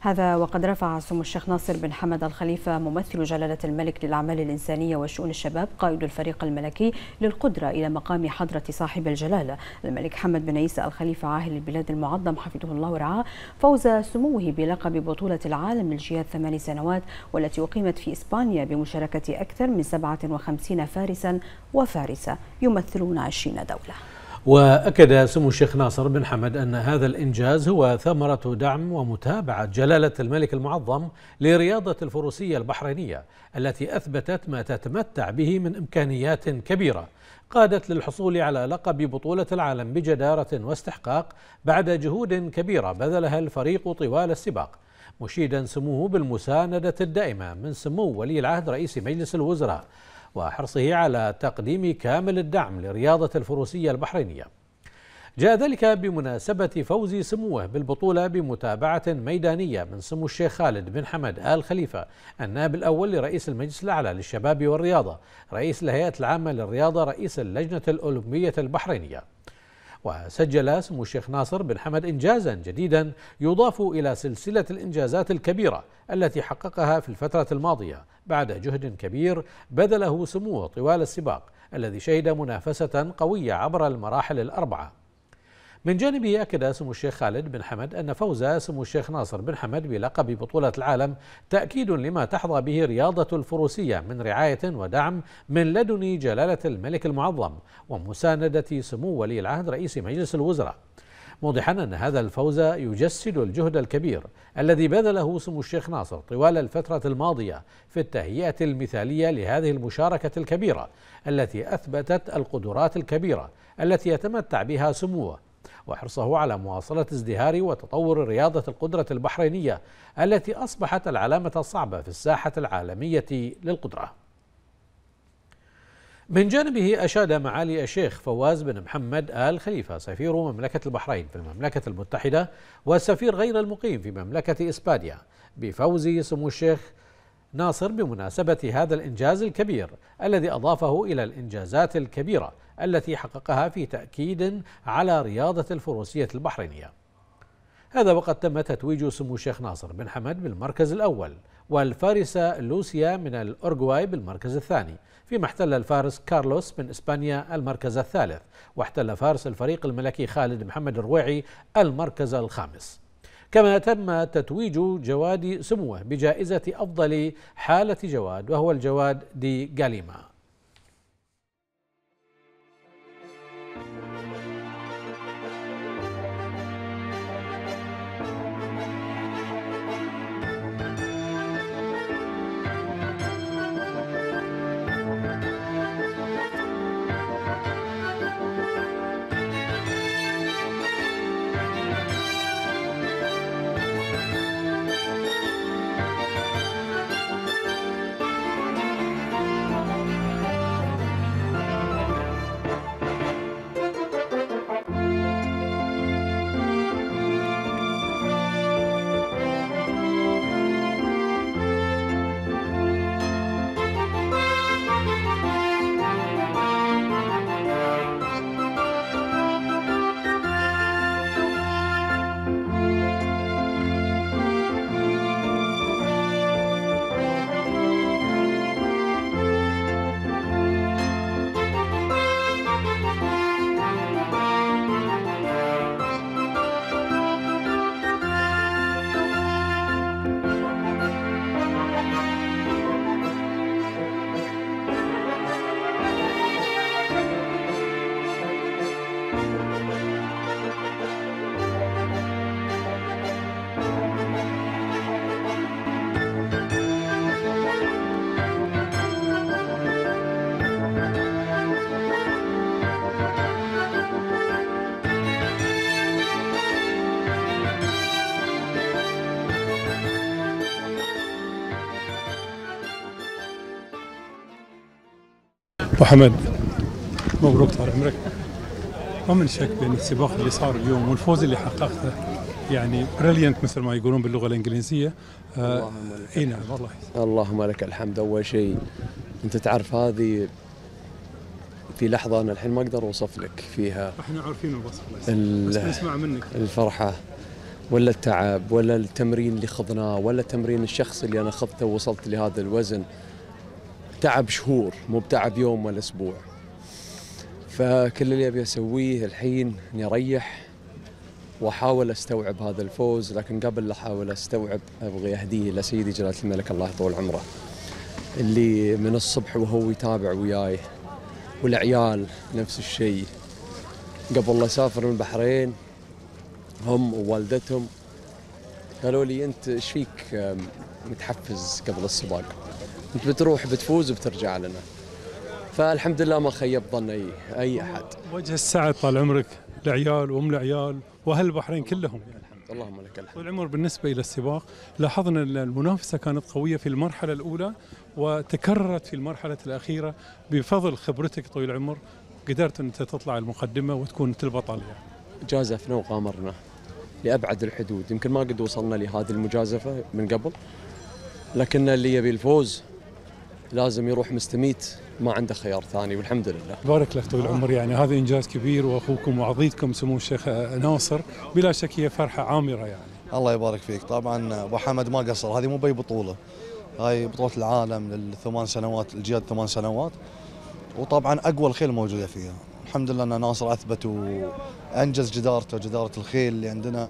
هذا وقد رفع سمو الشيخ ناصر بن حمد الخليفة ممثل جلالة الملك للأعمال الإنسانية وشؤون الشباب قائد الفريق الملكي للقدرة إلى مقام حضرة صاحب الجلالة الملك حمد بن عيسى الخليفة عاهل البلاد المعظم حفظه الله ورعاه فوز سموه بلقب بطولة العالم للجهاد ثمان سنوات والتي أقيمت في إسبانيا بمشاركة أكثر من 57 فارسا وفارسة يمثلون 20 دولة وأكد سمو الشيخ ناصر بن حمد أن هذا الإنجاز هو ثمرة دعم ومتابعة جلالة الملك المعظم لرياضة الفروسية البحرينية التي أثبتت ما تتمتع به من إمكانيات كبيرة قادت للحصول على لقب بطولة العالم بجدارة واستحقاق بعد جهود كبيرة بذلها الفريق طوال السباق مشيدا سموه بالمساندة الدائمة من سمو ولي العهد رئيس مجلس الوزراء وحرصه على تقديم كامل الدعم لرياضة الفروسية البحرينية جاء ذلك بمناسبة فوز سموه بالبطولة بمتابعة ميدانية من سمو الشيخ خالد بن حمد آل خليفة النائب الأول لرئيس المجلس الأعلى للشباب والرياضة رئيس الهيئة العامة للرياضة رئيس اللجنة الأولمبية البحرينية وسجل سمو الشيخ ناصر بن حمد إنجازا جديدا يضاف إلى سلسلة الإنجازات الكبيرة التي حققها في الفترة الماضية بعد جهد كبير بذله سموه طوال السباق الذي شهد منافسة قوية عبر المراحل الأربعة من جانبه أكد سمو الشيخ خالد بن حمد أن فوز سمو الشيخ ناصر بن حمد بلقب بطولة العالم تأكيد لما تحظى به رياضة الفروسية من رعاية ودعم من لدن جلالة الملك المعظم ومساندة سمو ولي العهد رئيس مجلس الوزراء موضحا أن هذا الفوز يجسد الجهد الكبير الذي بذله سمو الشيخ ناصر طوال الفترة الماضية في التهيئة المثالية لهذه المشاركة الكبيرة التي أثبتت القدرات الكبيرة التي يتمتع بها سموه وحرصه على مواصلة ازدهار وتطور رياضة القدرة البحرينية التي أصبحت العلامة الصعبة في الساحة العالمية للقدرة من جانبه أشاد معالي الشيخ فواز بن محمد آل خليفة سفير مملكة البحرين في المملكة المتحدة والسفير غير المقيم في مملكة إسبانيا بفوز سمو الشيخ ناصر بمناسبة هذا الإنجاز الكبير الذي أضافه إلى الإنجازات الكبيرة التي حققها في تأكيد على رياضة الفروسية البحرينية هذا وقد تم تتويج سمو الشيخ ناصر بن حمد بالمركز الأول والفارسة لوسيا من الأورغواي بالمركز الثاني فيما احتل الفارس كارلوس من إسبانيا المركز الثالث واحتل فارس الفريق الملكي خالد محمد الرويعي المركز الخامس كما تم تتويج جواد سموه بجائزة أفضل حالة جواد وهو الجواد دي غاليما حمد مبروك طال عمرك ومن شك بان السباق اللي صار اليوم والفوز اللي حققته يعني بريليانت مثل ما يقولون باللغه الانجليزيه آه اي نعم والله اللهم لك الحمد اول شيء انت تعرف هذه في لحظه انا الحين ما اقدر اوصف لك فيها احنا عارفين الوصف بس نسمع منك الفرحه ولا التعب ولا التمرين اللي خضناه ولا التمرين الشخصي اللي انا خضته ووصلت لهذا الوزن تعب شهور مو بتعب يوم ولا اسبوع فكل اللي ابي اسويه الحين اني اريح واحاول استوعب هذا الفوز لكن قبل لا احاول استوعب ابغي اهديه لسيدي جلاله الملك الله يطول عمره اللي من الصبح وهو يتابع وياي والعيال نفس الشيء قبل لا اسافر من البحرين هم ووالدتهم قالوا لي انت ايش فيك متحفز قبل السباق انت بتروح بتفوز وبترجع لنا فالحمد لله ما خيب ظن اي اي احد وجه السعد طال عمرك لعيال وام العيال واهل البحرين كلهم يعني. اللهم لك الحمد طول العمر بالنسبة إلى السباق لاحظنا ان المنافسة كانت قوية في المرحلة الأولى وتكررت في المرحلة الأخيرة بفضل خبرتك طويل العمر قدرت ان أنت تطلع المقدمة وتكون أنت البطل يعني. جازفنا وغامرنا لأبعد الحدود يمكن ما قد وصلنا لهذه المجازفة من قبل لكن اللي يبي الفوز لازم يروح مستميت ما عنده خيار ثاني والحمد لله. بارك لك طول العمر يعني هذا انجاز كبير واخوكم وعضيدكم سمو الشيخ ناصر بلا شك هي فرحه عامره يعني. الله يبارك فيك طبعا ابو حمد ما قصر هذه مو باي بطوله هاي بطوله العالم للثمان سنوات الجياد ثمان سنوات وطبعا اقوى الخيل موجوده فيها الحمد لله ان ناصر اثبت وانجز جدارته جداره الخيل اللي عندنا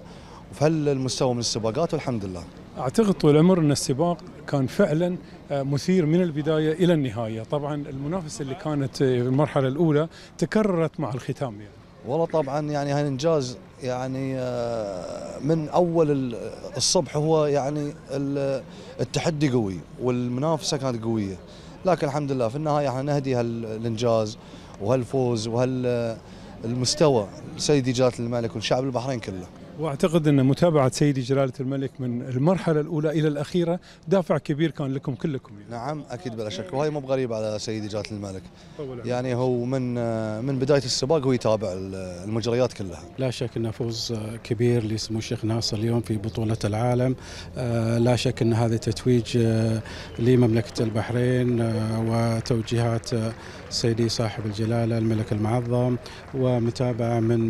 وفي هالمستوى من السباقات والحمد لله اعتقد طول عمر ان السباق كان فعلا آه، مثير من البدايه الى النهايه، طبعا المنافسه اللي كانت آه، في المرحله الاولى تكررت مع الختام يعني. والله طبعا يعني هالانجاز يعني آه، من اول الصبح هو يعني التحدي قوي والمنافسه كانت قويه، لكن الحمد لله في النهايه احنا نهدي هالانجاز وهالفوز وهالمستوى سيدي جلاله الملك والشعب البحرين كله. واعتقد ان متابعه سيدي جلاله الملك من المرحله الاولى الى الاخيره دافع كبير كان لكم كلكم يعني. نعم اكيد بلا شك وهي مو بغريبه على سيدي جلاله الملك يعني هو من من بدايه السباق هو يتابع المجريات كلها لا شك انه فوز كبير لسمو الشيخ ناصر اليوم في بطوله العالم آه، لا شك ان هذا تتويج آه، لمملكه البحرين آه، وتوجيهات سيدي صاحب الجلاله الملك المعظم ومتابعه من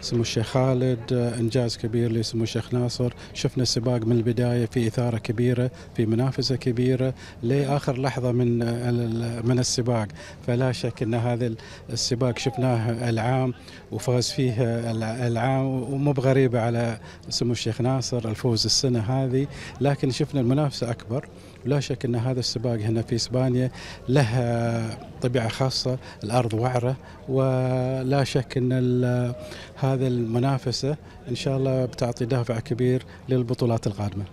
سمو الشيخ خالد انجاز كبير لسمو الشيخ ناصر شفنا السباق من البدايه في اثاره كبيره في منافسه كبيره لاخر لحظه من من السباق فلا شك ان هذا السباق شفناه العام وفاز فيه العام ومو بغريبه على سمو الشيخ ناصر الفوز السنه هذه لكن شفنا المنافسه اكبر لا شك ان هذا السباق هنا في اسبانيا له طبيعه خاصه، الارض وعره ولا شك ان هذا المنافسه ان شاء الله بتعطي دافع كبير للبطولات القادمه.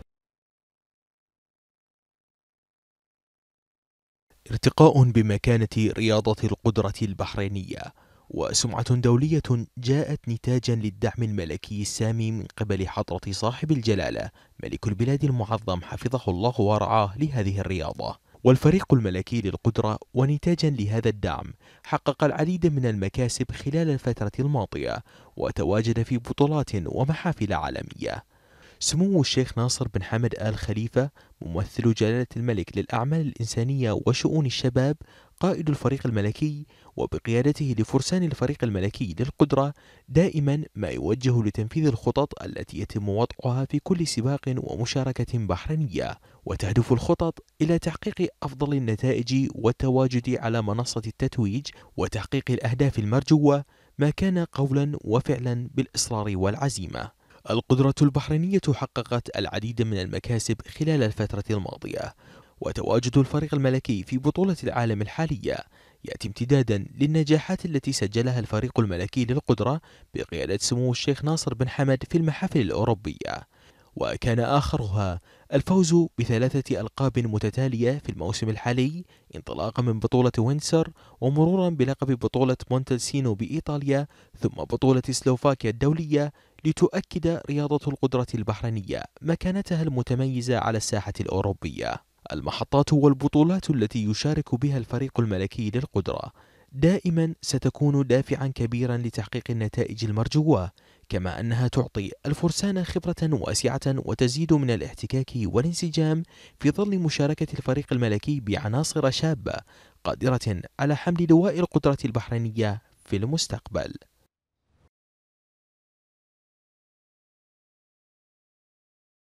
ارتقاء بمكانة رياضة القدرة البحرينية وسمعة دولية جاءت نتاجا للدعم الملكي السامي من قبل حضرة صاحب الجلالة ملك البلاد المعظم حفظه الله ورعاه لهذه الرياضة والفريق الملكي للقدرة ونتاجا لهذا الدعم حقق العديد من المكاسب خلال الفترة الماضية وتواجد في بطولات ومحافل عالمية سمو الشيخ ناصر بن حمد آل خليفة ممثل جلالة الملك للأعمال الإنسانية وشؤون الشباب قائد الفريق الملكي وبقيادته لفرسان الفريق الملكي للقدرة دائما ما يوجه لتنفيذ الخطط التي يتم وضعها في كل سباق ومشاركة بحرينية وتهدف الخطط إلى تحقيق أفضل النتائج والتواجد على منصة التتويج وتحقيق الأهداف المرجوة ما كان قولا وفعلا بالإصرار والعزيمة القدرة البحرينية حققت العديد من المكاسب خلال الفترة الماضية وتواجد الفريق الملكي في بطولة العالم الحالية يأتي امتدادا للنجاحات التي سجلها الفريق الملكي للقدرة بقيادة سمو الشيخ ناصر بن حمد في المحافل الأوروبية وكان آخرها الفوز بثلاثة ألقاب متتالية في الموسم الحالي انطلاقا من بطولة وينسر ومرورا بلقب بطولة مونتلسينو بإيطاليا ثم بطولة سلوفاكيا الدولية لتؤكد رياضة القدرة البحرينية مكانتها المتميزة على الساحة الأوروبية المحطات والبطولات التي يشارك بها الفريق الملكي للقدرة دائما ستكون دافعا كبيرا لتحقيق النتائج المرجوة كما أنها تعطي الفرسان خبرة واسعة وتزيد من الاحتكاك والانسجام في ظل مشاركة الفريق الملكي بعناصر شابة قادرة على حمل لواء القدرة البحرينية في المستقبل